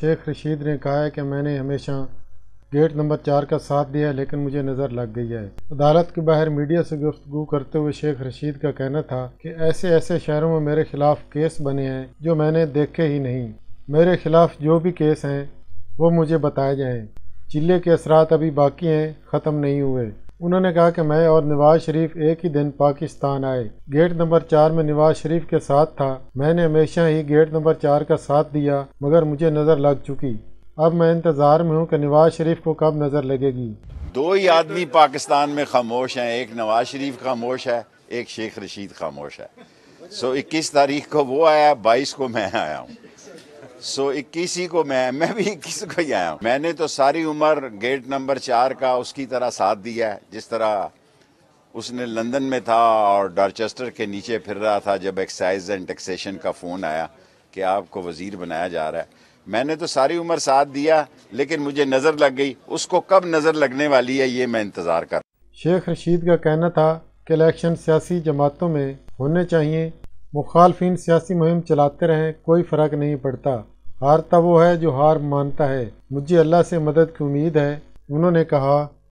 शेख रशीद ने कहा है कि मैंने हमेशा गेट नंबर चार का साथ दिया है लेकिन मुझे नज़र लग गई है अदालत के बाहर मीडिया से गुफ्तु करते हुए शेख रशीद का कहना था कि ऐसे ऐसे शहरों में मेरे खिलाफ केस बने हैं जो मैंने देखे ही नहीं मेरे खिलाफ जो भी केस हैं वो मुझे बताए जाएँ चिल्ले के असरात अभी बाकी हैं ख़त्म नहीं हुए उन्होंने कहा कि मैं और नवाज शरीफ एक ही दिन पाकिस्तान आए गेट नंबर चार में नवाज शरीफ के साथ था मैंने हमेशा ही गेट नंबर चार का साथ दिया मगर मुझे नज़र लग चुकी अब मैं इंतज़ार में हूँ कि नवाज शरीफ को कब नज़र लगेगी दो ही आदमी पाकिस्तान में खामोश हैं एक नवाज शरीफ खामोश है एक शेख रशीद खामोश है सो इक्कीस तारीख को वो आया बाईस को मैं आया हूँ सो इक्कीस ही को मैं मैं भी इक्कीस को ही आया हूँ मैंने तो सारी उम्र गेट नंबर चार का उसकी तरह साथ दिया है जिस तरह उसने लंदन में था और डॉर्चेस्टर के नीचे फिर रहा था जब एक्साइज एंड टैक्सेशन का फ़ोन आया कि आपको वजीर बनाया जा रहा है मैंने तो सारी उम्र साथ दिया लेकिन मुझे नज़र लग गई उसको कब नज़र लगने वाली है ये मैं इंतज़ार कर शेख रशीद का कहना था कि इलेक्शन सियासी जमातों में होने चाहिए मुखालफिन सियासी मुहिम चलाते रहें कोई फ़र्क नहीं पड़ता हारता वो है जो हार मानता है मुझे अल्लाह से मदद की उम्मीद है उन्होंने कहा